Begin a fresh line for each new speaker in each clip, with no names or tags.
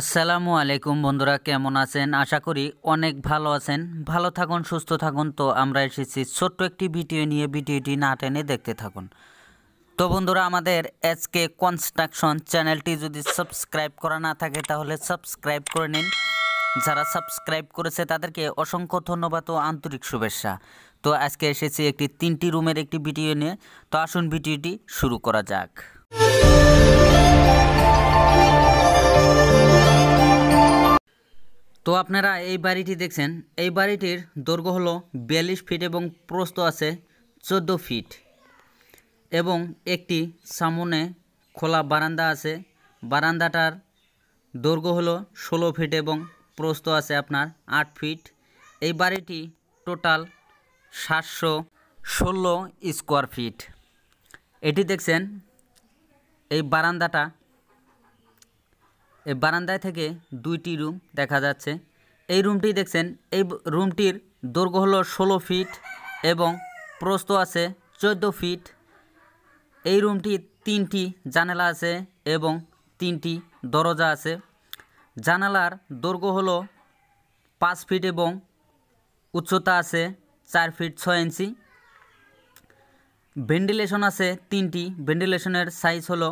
আসসালামু আলাইকুম বন্ধুরা কেমন আছেন আশা করি অনেক ভালো আছেন ভালো থাকুন সুস্থ থাকুন তো আমরা এসেছি ছোট্ট একটি ভিডিও নিয়ে ভিডিওটি না টেনে দেখতে থাকুন তো বন্ধুরা আমাদের এসকে কনস্ট্রাকশন চ্যানেলটি যদি সাবস্ক্রাইব করা না থাকে তাহলে সাবস্ক্রাইব করে নিন যারা সাবস্ক্রাইব করেছে তাদেরকে অসংখ্য ধন্যবাদ ও আন্তরিক শুভেচ্ছা তো আজকে এসেছি একটি তিনটি রুমের একটি ভিডিও নিয়ে তো আসুন ভিডিওটি শুরু করা যাক তো আপনারা এই বাড়িটি দেখছেন এই বাড়িটির দৈর্ঘ্য হলো বিয়াল্লিশ ফিট এবং প্রস্থ আছে চোদ্দো ফিট এবং একটি সামনে খোলা বারান্দা আছে বারান্দাটার দৈর্ঘ্য হলো ষোলো ফিট এবং প্রস্থ আছে আপনার আট ফিট এই বাড়িটি টোটাল সাতশো ষোলো স্কোয়ার ফিট এটি দেখছেন এই বারান্দাটা এই বারান্দায় থেকে দুইটি রুম দেখা যাচ্ছে এই রুমটি দেখছেন এই রুমটির দৈর্ঘ্য হলো ষোলো ফিট এবং প্রস্থ আছে চোদ্দ ফিট এই রুমটি তিনটি জানালা আছে এবং তিনটি দরজা আছে জানালার দৈর্ঘ্য হলো পাঁচ ফিট এবং উচ্চতা আছে চার ফিট ছয় ইঞ্চি ভেন্টিলেশন আছে তিনটি ভেন্টিলেশনের সাইজ হলো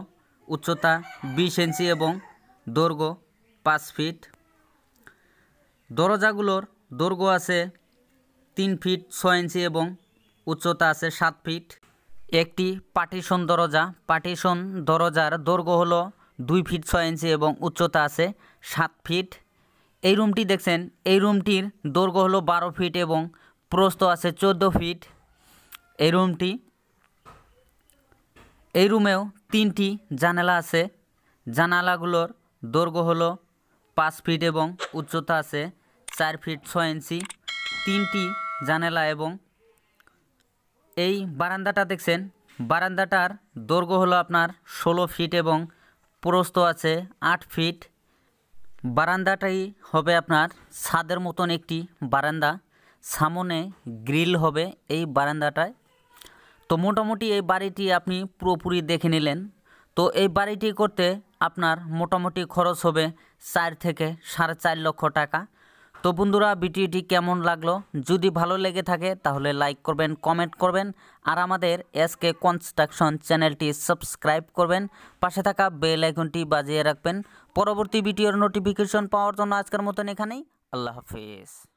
উচ্চতা বিশ ইঞ্চি এবং দৈর্ঘ্য পাঁচ ফিট দরজাগুলোর দৈর্ঘ্য আছে তিন ফিট ছয় ইঞ্চি এবং উচ্চতা আছে সাত ফিট একটি পার্টিশন দরজা পার্টিশন দরজার দৈর্ঘ্য হলো দুই ফিট ছয় ইঞ্চি এবং উচ্চতা আছে সাত ফিট এই রুমটি দেখছেন এই রুমটির দৈর্ঘ্য হলো বারো ফিট এবং প্রস্থ আছে চোদ্দ ফিট এই রুমটি এই রুমেও তিনটি জানালা আছে জানালাগুলোর দৈর্ঘ্য হলো পাঁচ ফিট এবং উচ্চতা আছে চার ফিট ছ ইঞ্চি তিনটি জানালা এবং এই বারান্দাটা দেখছেন বারান্দাটার দৈর্ঘ্য হলো আপনার ষোলো ফিট এবং প্রস্থ আছে আট ফিট বারান্দাটাই হবে আপনার ছাদের মতন একটি বারান্দা সামনে গ্রিল হবে এই বারান্দাটায় তো মোটামুটি এই বাড়িটি আপনি পুরোপুরি দেখে নিলেন তো এই বাড়িটি করতে আপনার মোটামুটি খরচ হবে চার থেকে সাড়ে চার লক্ষ টাকা তো বন্ধুরা ভিডিওটি কেমন লাগলো যদি ভালো লেগে থাকে তাহলে লাইক করবেন কমেন্ট করবেন আর আমাদের এসকে কনস্ট্রাকশন চ্যানেলটি সাবস্ক্রাইব করবেন পাশে থাকা বেল আইকনটি বাজিয়ে রাখবেন পরবর্তী ভিডিওর নোটিফিকেশন পাওয়ার জন্য আজকের মতন এখানেই আল্লাহ হাফিজ